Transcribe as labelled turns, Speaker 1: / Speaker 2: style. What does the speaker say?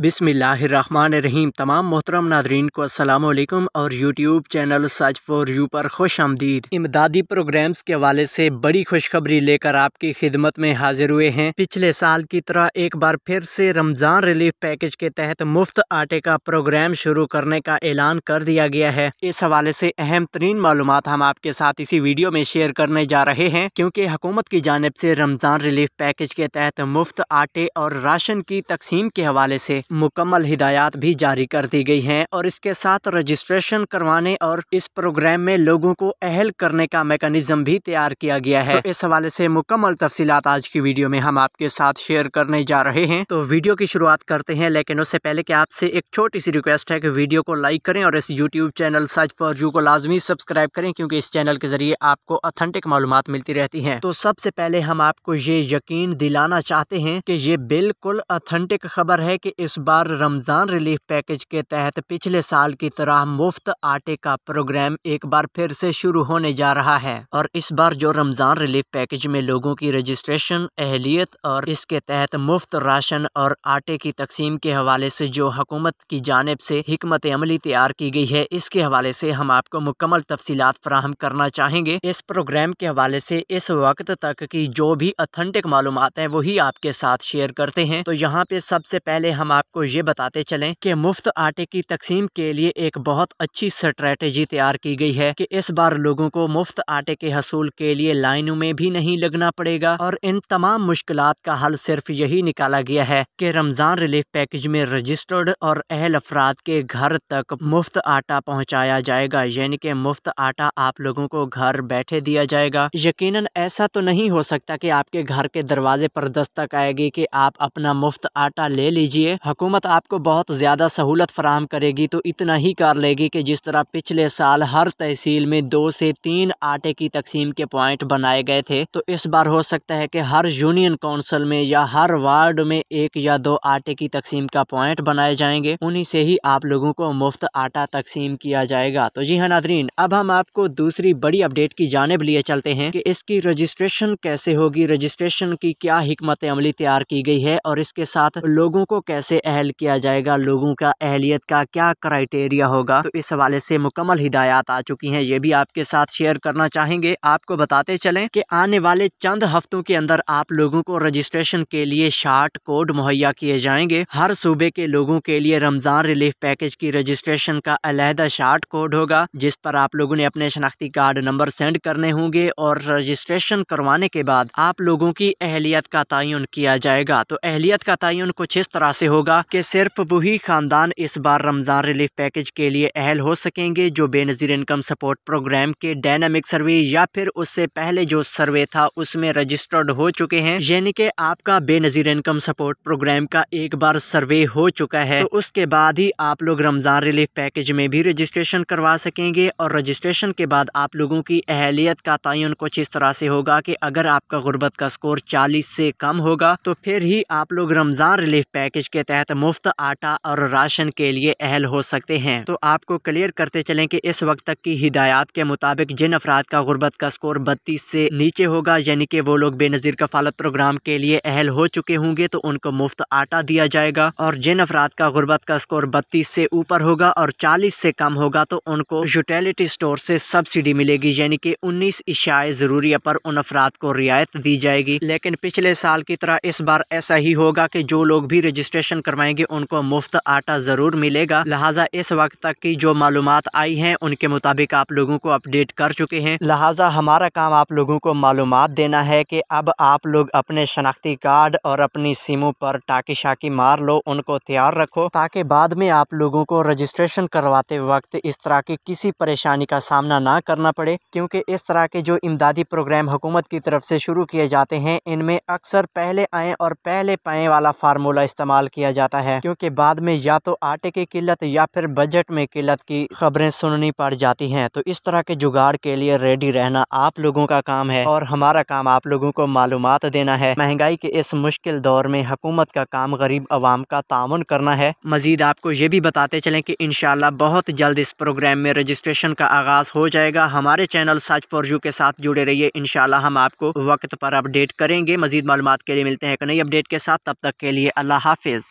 Speaker 1: रहीम तमाम मोहतरम नादरीन को असलकम और YouTube channel search for you पर खुश आमदीद इमदादी प्रोग्राम्स के हवाले से बड़ी खुशखबरी लेकर आपकी खिदमत में हाजिर हुए हैं पिछले साल की तरह एक बार फिर से रमज़ान रिलीफ पैकेज के तहत मुफ्त आटे का प्रोग्राम शुरू करने का ऐलान कर दिया गया है इस हवाले से अहम तरीन मालूम हम आपके साथ इसी वीडियो में शेयर करने जा रहे हैं क्योंकि हुकूमत की जानब से रमज़ान रिलीफ पैकेज के तहत मुफ्त आटे और राशन की तकसीम के हवाले से मुकम्मल हिदायत भी जारी कर दी गई हैं और इसके साथ रजिस्ट्रेशन करवाने और इस प्रोग्राम में लोगों को अहल करने का मेकनिज़म भी तैयार किया गया है तो इस हवाले से मुकम्मल तफसीत आज की वीडियो में हम आपके साथ शेयर करने जा रहे हैं तो वीडियो की शुरुआत करते हैं लेकिन उससे पहले की आपसे एक छोटी सी रिक्वेस्ट है की वीडियो को लाइक करें और इस YouTube channel search for you को लाजमी सब्सक्राइब करें क्योंकि इस चैनल के जरिए आपको अथेंटिक मालूम मिलती रहती है तो सबसे पहले हम आपको ये यकीन दिलाना चाहते हैं कि ये बिल्कुल अथेंटिक खबर है कि इस बार रमज़ान रिलीफ पैकेज के तहत पिछले साल की तरह मुफ्त आटे का प्रोग्राम एक बार फिर से शुरू होने जा रहा है और इस बार जो रमज़ान रिलीफ पैकेज में लोगों की रजिस्ट्रेशन अहलियत और इसके तहत मुफ्त राशन और आटे की तकसीम के हवाले से जो हकूमत की जानब से हमत अमली तैयार की गई है इसके हवाले से हम आपको मुकम्मल तफसीत फ्राहम करना चाहेंगे इस प्रोग्राम के हवाले से इस वक्त तक की जो भी अथेंटिक मालूम हैं वही आपके साथ शेयर करते हैं तो यहाँ पे सबसे पहले हम आप आपको ये बताते चलें कि मुफ्त आटे की तकसीम के लिए एक बहुत अच्छी स्ट्रेटेजी तैयार की गई है कि इस बार लोगों को मुफ्त आटे के हसूल के लिए लाइनों में भी नहीं लगना पड़ेगा और इन तमाम मुश्किल का हल सिर्फ यही निकाला गया है कि रमजान रिलीफ पैकेज में रजिस्टर्ड और अहल अफराद के घर तक मुफ्त आटा पहुँचाया जाएगा यानी कि मुफ्त आटा आप लोगों को घर बैठे दिया जाएगा यकीन ऐसा तो नहीं हो सकता की आपके घर के दरवाजे पर दस्तक आएगी की आप अपना मुफ्त आटा ले लीजिए हुकूमत आपको बहुत ज़्यादा सहूलत फ़राहम करेगी तो इतना ही कर लेगी कि जिस तरह पिछले साल हर तहसील में दो से तीन आटे की तकसीम के पॉइंट बनाए गए थे तो इस बार हो सकता है कि हर यूनियन काउंसिल में या हर वार्ड में एक या दो आटे की तकसीम का पॉइंट बनाए जाएंगे उन्हीं से ही आप लोगों को मुफ्त आटा तकसीम किया जाएगा तो जी हाँ नाजरीन अब हम आपको दूसरी बड़ी अपडेट की जानब लिए चलते हैं कि इसकी रजिस्ट्रेशन कैसे होगी रजिस्ट्रेशन की क्या हमत अमली तैयार की गई है और इसके साथ लोगों को कैसे अहल किया जाएगा लोगों का अहलियत का क्या क्राइटेरिया होगा तो इस हवाले से मुकम्मल हिदायत आ चुकी हैं ये भी आपके साथ शेयर करना चाहेंगे आपको बताते चलें कि आने वाले चंद हफ्तों के अंदर आप लोगों को रजिस्ट्रेशन के लिए शार्ट कोड मुहैया किए जाएंगे हर सूबे के लोगों के लिए रमजान रिलीफ पैकेज की रजिस्ट्रेशन का अलहदा शार्ट कोड होगा जिस पर आप लोगों ने अपने शनाख्ती कार्ड नंबर सेंड करने होंगे और रजिस्ट्रेशन करवाने के बाद आप लोगों की अहलियत का तयन किया जाएगा तो अहलियत का तयन कुछ इस तरह से होगा होगा कि सिर्फ वही खानदान इस बार रमज़ान रिलीफ पैकेज के लिए अहल हो सकेंगे जो बेनज़ीर इनकम सपोर्ट प्रोग्राम के डायनामिक सर्वे या फिर उससे पहले जो सर्वे था उसमें रजिस्टर्ड हो चुके हैं यानी कि आपका बेनज़ीर इनकम सपोर्ट प्रोग्राम का एक बार सर्वे हो चुका है तो उसके बाद ही आप लोग रमज़ान रिलीफ पैकेज में भी रजिस्ट्रेशन करवा सकेंगे और रजिस्ट्रेशन के बाद आप लोगों की अहलियत का तयन कुछ इस तरह से होगा कि अगर आपका गुर्बत का स्कोर चालीस से कम होगा तो फिर ही आप लोग रमज़ान रिलीफ पैकेज के तहत तहत मुफ्त आटा और राशन के लिए अहल हो सकते हैं तो आपको क्लियर करते चलें कि इस वक्त तक की हिदायत के मुताबिक जिन अफराद का गुर्बत का स्कोर बत्तीस से नीचे होगा यानी कि वो लोग बेनज़ीर कफालत प्रोग्राम के लिए अहल हो चुके होंगे तो उनको मुफ्त आटा दिया जाएगा और जिन अफराद का गुर्बत का स्कोर बत्तीस से ऊपर होगा और चालीस से कम होगा तो उनको यूटेलिटी स्टोर से सब्सिडी मिलेगी यानी कि उन्नीस इशाए जरूरी पर उन अफराद को रियायत दी जाएगी लेकिन पिछले साल की तरह इस बार ऐसा ही होगा कि जो लोग भी रजिस्ट्रेशन करवाएंगे उनको मुफ्त आटा ज़रूर मिलेगा लिहाजा इस वक्त तक की जो मालूम आई है उनके मुताबिक आप लोगों को अपडेट कर चुके हैं लिहाजा हमारा काम आप लोगों को मालूम देना है की अब आप लोग अपने शनाख्ती कार्ड और अपनी सिमों पर टाकी शाकी मार लो उनको तैयार रखो ताकि बाद में आप लोगों को रजिस्ट्रेशन करवाते वक्त इस तरह की किसी परेशानी का सामना ना करना पड़े क्योंकि इस तरह के जो इमदादी प्रोग्राम हुकूमत की तरफ से शुरू किए जाते हैं इनमें अक्सर पहले आए और पहले पाए वाला फार्मूला इस्तेमाल किया जाता है क्योंकि बाद में या तो आटे की किल्लत या फिर बजट में किल्लत की खबरें सुननी पड़ जाती हैं तो इस तरह के जुगाड़ के लिए रेडी रहना आप लोगों का काम है और हमारा काम आप लोगों को मालूम देना है महंगाई के इस मुश्किल दौर में हुकूमत का काम गरीब आवाम का ताउन करना है मजीद आपको ये भी बताते चले की इनशाला बहुत जल्द इस प्रोग्राम में रजिस्ट्रेशन का आगाज़ हो जाएगा हमारे चैनल सच फॉर यू के साथ जुड़े रहिए इनशाला हम आपको वक्त पर अपडेट करेंगे मजीद मालूम के लिए मिलते हैं एक नई अपडेट के साथ तब तक के लिए अल्लाह हाफिज़